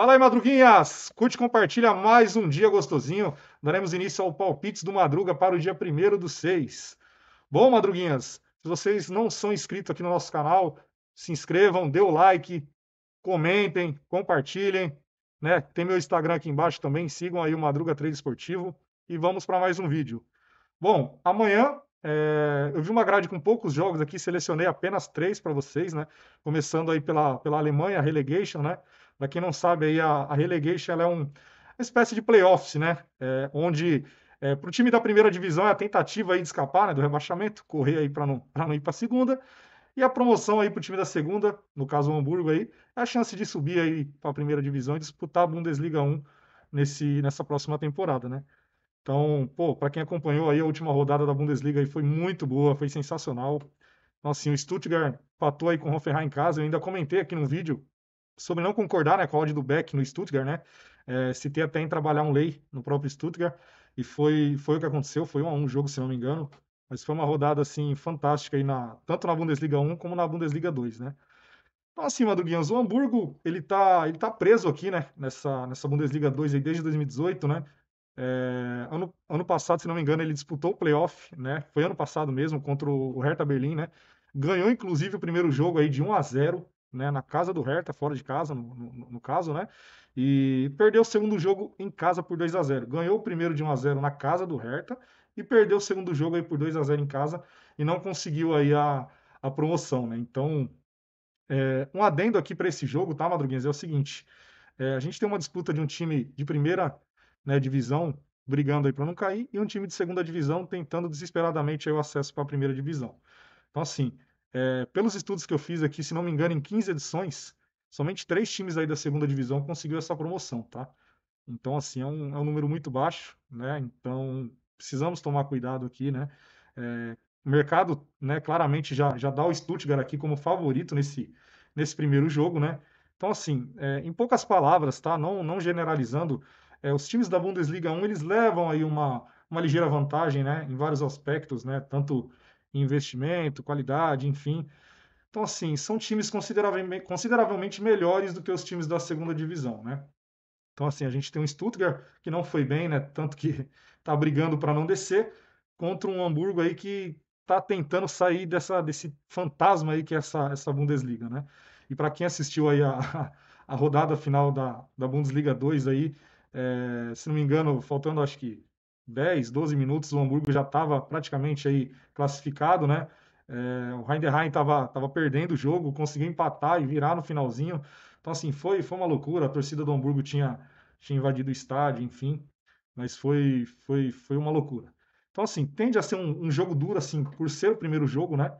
Fala aí, Madruguinhas! Curte e compartilha mais um dia gostosinho. Daremos início ao Palpites do Madruga para o dia 1 do 6. Bom, Madruguinhas, se vocês não são inscritos aqui no nosso canal, se inscrevam, dê o like, comentem, compartilhem. Né? Tem meu Instagram aqui embaixo também, sigam aí o Madruga 3 Esportivo. E vamos para mais um vídeo. Bom, amanhã é, eu vi uma grade com poucos jogos aqui, selecionei apenas três para vocês, né? Começando aí pela, pela Alemanha, relegation, né? Para quem não sabe, aí a, a relegation é um, uma espécie de playoffs, né? É, onde é, para o time da primeira divisão é a tentativa aí de escapar né, do rebaixamento, correr aí para não, não ir para a segunda. E a promoção aí para o time da segunda, no caso o Hamburgo aí, é a chance de subir aí para a primeira divisão e disputar a Bundesliga 1 nesse, nessa próxima temporada, né? Então, pô, para quem acompanhou aí a última rodada da Bundesliga aí foi muito boa, foi sensacional. Então, assim, o Stuttgart patou aí com o Hoffenheim em casa. Eu ainda comentei aqui num vídeo sobre não concordar né, com a ódio do Beck no Stuttgart, né? É, citei até em trabalhar um lei no próprio Stuttgart, e foi, foi o que aconteceu, foi um a um jogo, se não me engano, mas foi uma rodada, assim, fantástica, aí na, tanto na Bundesliga 1 como na Bundesliga 2, né? Então, assim, Madruguinhas, o Hamburgo, ele tá, ele tá preso aqui, né? Nessa, nessa Bundesliga 2 aí desde 2018, né? É, ano, ano passado, se não me engano, ele disputou o playoff, né? Foi ano passado mesmo, contra o Hertha Berlim, né? Ganhou, inclusive, o primeiro jogo aí de 1 a 0 né, na casa do Hertha, fora de casa, no, no, no, caso, né? E perdeu o segundo jogo em casa por 2 a 0 Ganhou o primeiro de 1 a 0 na casa do Hertha e perdeu o segundo jogo aí por 2 a 0 em casa e não conseguiu aí a, a promoção, né? Então, é, um adendo aqui para esse jogo, tá, Madruguinhas? É o seguinte, é, a gente tem uma disputa de um time de primeira né, divisão brigando aí para não cair e um time de segunda divisão tentando desesperadamente o acesso para a primeira divisão. Então, assim, é, pelos estudos que eu fiz aqui, se não me engano, em 15 edições, somente três times aí da segunda divisão conseguiu essa promoção, tá? Então, assim, é um, é um número muito baixo, né? Então, precisamos tomar cuidado aqui, né? É, o mercado, né, claramente já, já dá o Stuttgart aqui como favorito nesse, nesse primeiro jogo, né? Então, assim, é, em poucas palavras, tá? Não, não generalizando, é, os times da Bundesliga 1, eles levam aí uma, uma ligeira vantagem, né? Em vários aspectos, né? Tanto investimento, qualidade, enfim. Então, assim, são times consideravelmente, consideravelmente melhores do que os times da segunda divisão, né? Então, assim, a gente tem um Stuttgart que não foi bem, né? Tanto que tá brigando para não descer, contra um Hamburgo aí que tá tentando sair dessa, desse fantasma aí que é essa, essa Bundesliga, né? E para quem assistiu aí a, a rodada final da, da Bundesliga 2 aí, é, se não me engano, faltando acho que 10, 12 minutos, o Hamburgo já estava praticamente aí classificado, né? É, o Heinderheim estava tava perdendo o jogo, conseguiu empatar e virar no finalzinho. Então, assim, foi, foi uma loucura. A torcida do Hamburgo tinha, tinha invadido o estádio, enfim. Mas foi, foi, foi uma loucura. Então, assim, tende a ser um, um jogo duro, assim, por ser o primeiro jogo, né?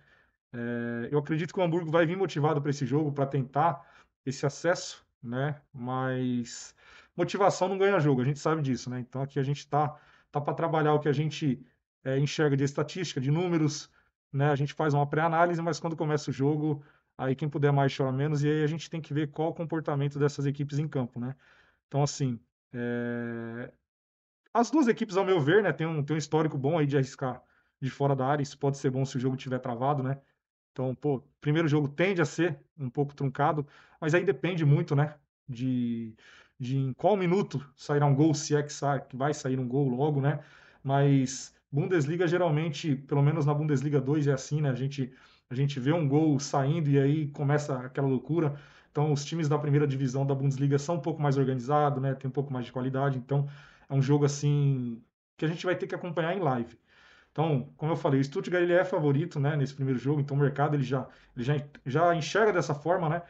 É, eu acredito que o Hamburgo vai vir motivado para esse jogo, para tentar esse acesso, né? Mas motivação não ganha jogo, a gente sabe disso, né? Então aqui a gente está tá para trabalhar o que a gente é, enxerga de estatística, de números, né? A gente faz uma pré-análise, mas quando começa o jogo, aí quem puder mais chora menos, e aí a gente tem que ver qual o comportamento dessas equipes em campo, né? Então, assim, é... as duas equipes, ao meu ver, né, tem um, tem um histórico bom aí de arriscar de fora da área, isso pode ser bom se o jogo tiver travado, né? Então, pô, primeiro jogo tende a ser um pouco truncado, mas aí depende muito, né? De de em qual minuto sairá um gol, se é que, sai, que vai sair um gol logo, né? Mas Bundesliga geralmente, pelo menos na Bundesliga 2 é assim, né? A gente, a gente vê um gol saindo e aí começa aquela loucura. Então, os times da primeira divisão da Bundesliga são um pouco mais organizados, né? Tem um pouco mais de qualidade. Então, é um jogo assim que a gente vai ter que acompanhar em live. Então, como eu falei, o Stuttgart ele é favorito, né? Nesse primeiro jogo, então o mercado ele já, ele já, já enxerga dessa forma, né?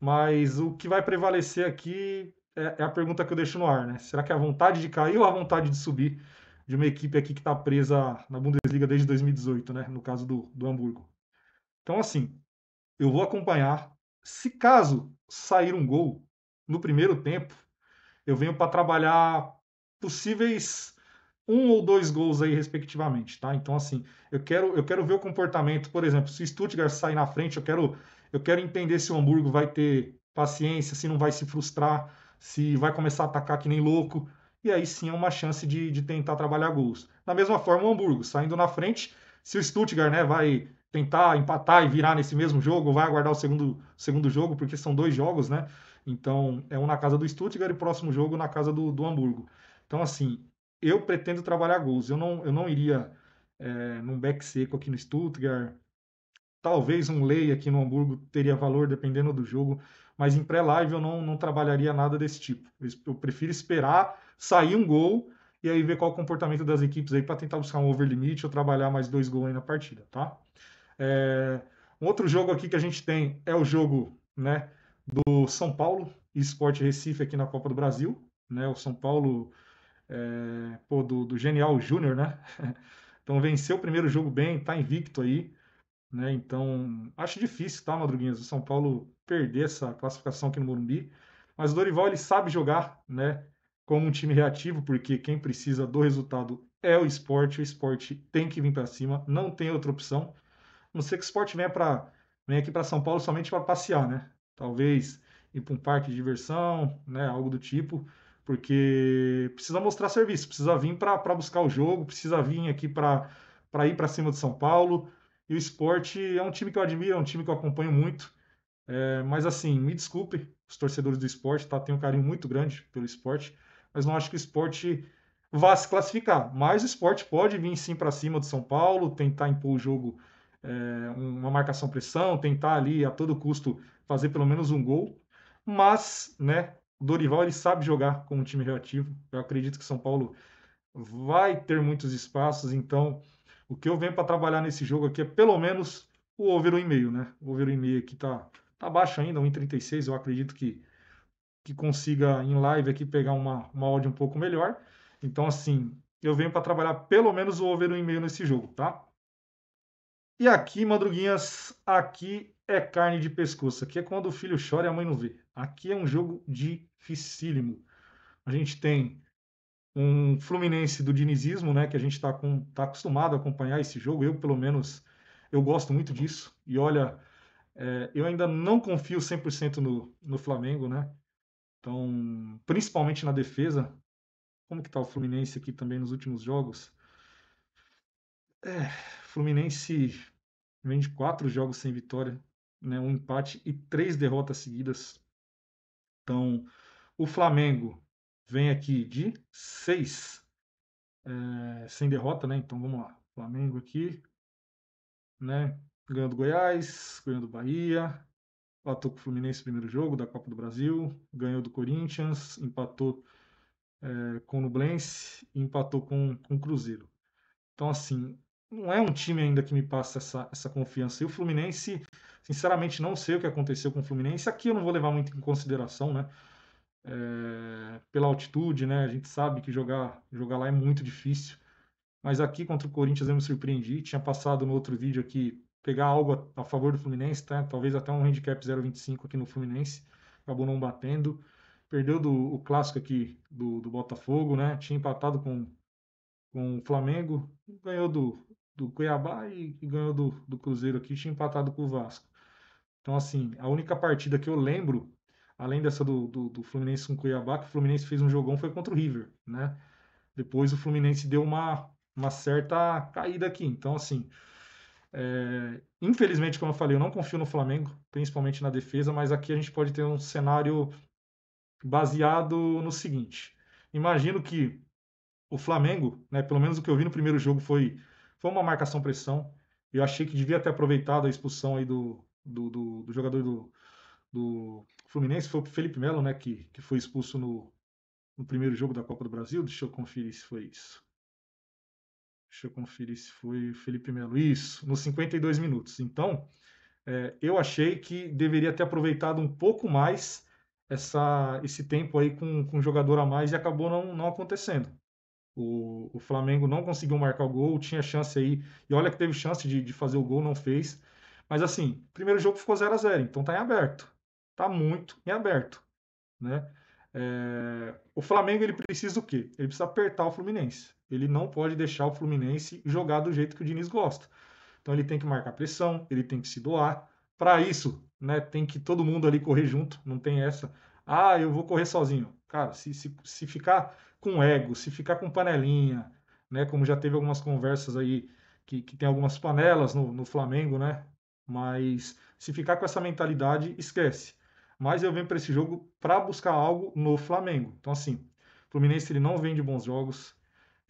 Mas o que vai prevalecer aqui é, é, a pergunta que eu deixo no ar, né? Será que é a vontade de cair ou a vontade de subir de uma equipe aqui que está presa na Bundesliga desde 2018, né? No caso do, do Hamburgo. Então, assim, eu vou acompanhar. Se caso sair um gol no primeiro tempo, eu venho para trabalhar possíveis um ou dois gols aí, respectivamente, tá? Então, assim, eu quero, eu quero ver o comportamento, por exemplo, se o Stuttgart sair na frente, eu quero, eu quero entender se o Hamburgo vai ter paciência, se não vai se frustrar, se vai começar a atacar que nem louco. E aí sim é uma chance de, de tentar trabalhar gols. Da mesma forma, o Hamburgo, saindo na frente, se o Stuttgart né, vai tentar empatar e virar nesse mesmo jogo, vai aguardar o segundo, segundo jogo, porque são dois jogos, né? Então, é um na casa do Stuttgart e o próximo jogo na casa do, do Hamburgo. Então, assim, eu pretendo trabalhar gols. Eu não, eu não iria é, num back seco aqui no Stuttgart. Talvez um lei aqui no Hamburgo teria valor, dependendo do jogo mas em pré-live eu não, não trabalharia nada desse tipo. Eu, prefiro esperar sair um gol e aí ver qual o comportamento das equipes aí para tentar buscar um over limite ou trabalhar mais dois gols aí na partida, tá? É... Um outro jogo aqui que a gente tem é o jogo, né, do São Paulo e Sport Recife aqui na Copa do Brasil, né? O São Paulo é... Pô, do, do genial Júnior, né? então venceu o primeiro jogo bem, tá invicto aí, né? Então acho difícil, tá, Madruguinhas? O São Paulo perder essa classificação aqui no Morumbi. Mas o Dorival ele sabe jogar, né? Como um time reativo, porque quem precisa do resultado é o esporte. O esporte tem que vir para cima, não tem outra opção. A não ser que o esporte venha, pra, venha aqui para São Paulo somente para passear, né? Talvez ir para um parque de diversão, né? Algo do tipo, porque precisa mostrar serviço, precisa vir para buscar o jogo, precisa vir aqui para ir para cima de São Paulo. E o esporte é um time que eu admiro, é um time que eu acompanho muito. É, mas assim, me desculpe, os torcedores do esporte, tá? Tenho um carinho muito grande pelo esporte, mas não acho que o esporte vá se classificar. Mas o esporte pode vir sim para cima do São Paulo, tentar impor o jogo, é, uma marcação-pressão, tentar ali a todo custo fazer pelo menos um gol. Mas, né, o Dorival ele sabe jogar com um time reativo. Eu acredito que o São Paulo vai ter muitos espaços, então o que eu venho para trabalhar nesse jogo aqui é pelo menos o over 1,5, né? O over 1,5 aqui tá Está baixo ainda, 1,36. Eu acredito que, que consiga em live aqui pegar uma, uma odd um pouco melhor. Então, assim, eu venho para trabalhar pelo menos o over 1,5 nesse jogo, tá? E aqui, madruguinhas, aqui é carne de pescoço. Aqui é quando o filho chora e a mãe não vê. Aqui é um jogo dificílimo. A gente tem um Fluminense do dinizismo, né? Que a gente está tá acostumado a acompanhar esse jogo. Eu, pelo menos, eu gosto muito disso. E olha, é, eu ainda não confio 100% no, no Flamengo, né? Então, principalmente na defesa. Como que tá o Fluminense aqui também nos últimos jogos? É, Fluminense vem de quatro jogos sem vitória, né? Um empate e três derrotas seguidas. Então, o Flamengo vem aqui de seis é, sem derrota, né? Então, vamos lá. Flamengo aqui, né? ganhou do Goiás, ganhou do Bahia, empatou com o Fluminense no primeiro jogo da Copa do Brasil, ganhou do Corinthians, empatou é, com o Nublense e empatou com, com o Cruzeiro. Então, assim, não é um time ainda que me passa essa, essa confiança. E o Fluminense, sinceramente, não sei o que aconteceu com o Fluminense. Aqui eu não vou levar muito em consideração, né? É, pela altitude, né? A gente sabe que jogar, jogar lá é muito difícil. Mas aqui contra o Corinthians eu me surpreendi. Tinha passado no outro vídeo aqui pegar algo a, a favor do Fluminense, tá? Talvez até um handicap 0,25 aqui no Fluminense, acabou não batendo. Perdeu do, o clássico aqui do, do Botafogo, né? Tinha empatado com, com o Flamengo, ganhou do, do Cuiabá e, e ganhou do, do Cruzeiro aqui, tinha empatado com o Vasco. Então, assim, a única partida que eu lembro, além dessa do, do, do, Fluminense com o Cuiabá, que o Fluminense fez um jogão, foi contra o River, né? Depois o Fluminense deu uma, uma certa caída aqui. Então, assim, é, infelizmente, como eu falei, eu não confio no Flamengo, principalmente na defesa, mas aqui a gente pode ter um cenário baseado no seguinte. Imagino que o Flamengo, né, pelo menos o que eu vi no primeiro jogo foi, foi uma marcação-pressão. Eu achei que devia ter aproveitado a expulsão aí do, do, do, do jogador do, do Fluminense, foi o Felipe Melo, né, que, que foi expulso no, no primeiro jogo da Copa do Brasil. Deixa eu conferir se foi isso. Deixa eu conferir se foi Felipe Melo. Isso, nos 52 minutos. Então, é, eu achei que deveria ter aproveitado um pouco mais essa, esse tempo aí com, com um jogador a mais e acabou não, não acontecendo. O, o Flamengo não conseguiu marcar o gol, tinha chance aí, e olha que teve chance de, de fazer o gol, não fez. Mas assim, primeiro jogo ficou 0 a 0 então tá em aberto. Tá muito em aberto, né? É, o Flamengo ele precisa o quê? Ele precisa apertar o Fluminense. Ele não pode deixar o Fluminense jogar do jeito que o Diniz gosta. Então ele tem que marcar pressão, ele tem que se doar. Para isso, né, tem que todo mundo ali correr junto, não tem essa. Ah, eu vou correr sozinho. Cara, se, se, se ficar com ego, se ficar com panelinha, né, como já teve algumas conversas aí, que, que tem algumas panelas no, no Flamengo, né? Mas se ficar com essa mentalidade, esquece mas eu venho para esse jogo para buscar algo no Flamengo. Então, assim, o Fluminense ele não vende bons jogos.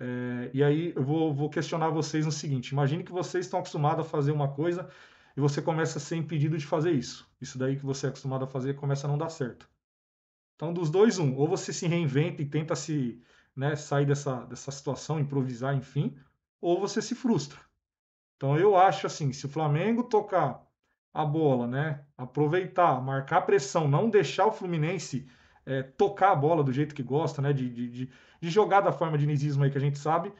É, e aí eu vou, vou questionar vocês no seguinte: imagine que vocês estão acostumados a fazer uma coisa e você começa a ser impedido de fazer isso. Isso daí que você é acostumado a fazer começa a não dar certo. Então, dos dois, um. Ou você se reinventa e tenta se né, sair dessa, dessa situação, improvisar, enfim, ou você se frustra. Então, eu acho assim: se o Flamengo tocar a bola, né? Aproveitar, marcar pressão, não deixar o Fluminense é, tocar a bola do jeito que gosta, né? De, de, de jogar da forma de dinizismo aí que a gente sabe.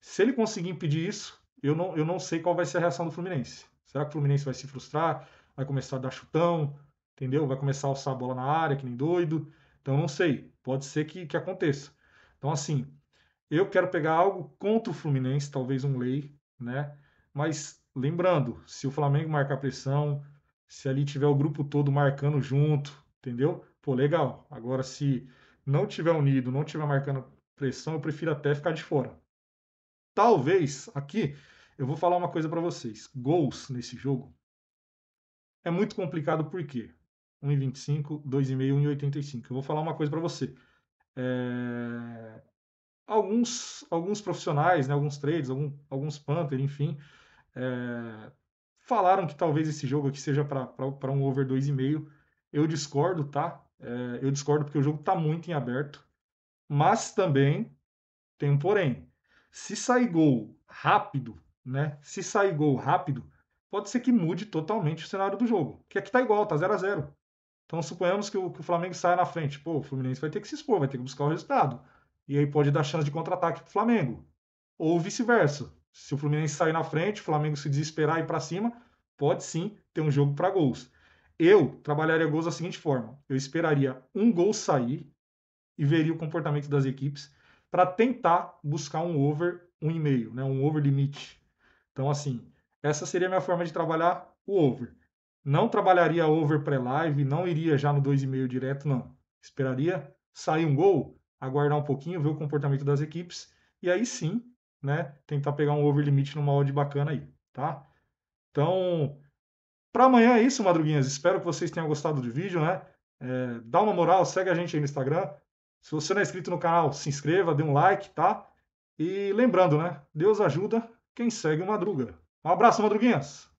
Se ele conseguir impedir isso, eu não, eu não sei qual vai ser a reação do Fluminense. Será que o Fluminense vai se frustrar? Vai começar a dar chutão? Entendeu? Vai começar a alçar a bola na área, que nem doido. Então não sei. Pode ser que, que aconteça. Então, assim, eu quero pegar algo contra o Fluminense, talvez um lei, né? Mas lembrando, se o Flamengo marcar pressão, se ali tiver o grupo todo marcando junto, entendeu? Pô, legal. Agora, se não tiver unido, não tiver marcando pressão, eu prefiro até ficar de fora. Talvez, aqui, eu vou falar uma coisa para vocês. Gols nesse jogo é muito complicado por quê? 1,25, 2,5, 1,85. Eu vou falar uma coisa para você. É... Alguns, alguns profissionais, né, alguns traders, algum, alguns punter, enfim, é, falaram que talvez esse jogo aqui seja para um over 2,5. Eu discordo, tá? É, eu discordo porque o jogo está muito em aberto. Mas também tem um porém. Se sair gol rápido, né? Se sair gol rápido, pode ser que mude totalmente o cenário do jogo. Que aqui tá igual, tá 0 a 0 Então suponhamos que o, que o Flamengo saia na frente. Pô, o Fluminense vai ter que se expor, vai ter que buscar o resultado. E aí pode dar chance de contra-ataque pro Flamengo. Ou vice-versa se o Fluminense sair na frente, o Flamengo se desesperar e ir para cima, pode sim ter um jogo para gols. Eu trabalharia gols da seguinte forma: eu esperaria um gol sair e veria o comportamento das equipes para tentar buscar um over 1,5, meio, né? um over limite. Então, assim, essa seria a minha forma de trabalhar o over. Não trabalharia over pré-live, não iria já no 2,5 direto, não. Esperaria sair um gol, aguardar um pouquinho, ver o comportamento das equipes e aí sim né? Tentar pegar um over limite numa odd bacana aí, tá? Então, para amanhã é isso, madruguinhas. Espero que vocês tenham gostado do vídeo, né? É, dá uma moral, segue a gente aí no Instagram. Se você não é inscrito no canal, se inscreva, dê um like, tá? E lembrando, né? Deus ajuda quem segue o Madruga. Um abraço, madruguinhas!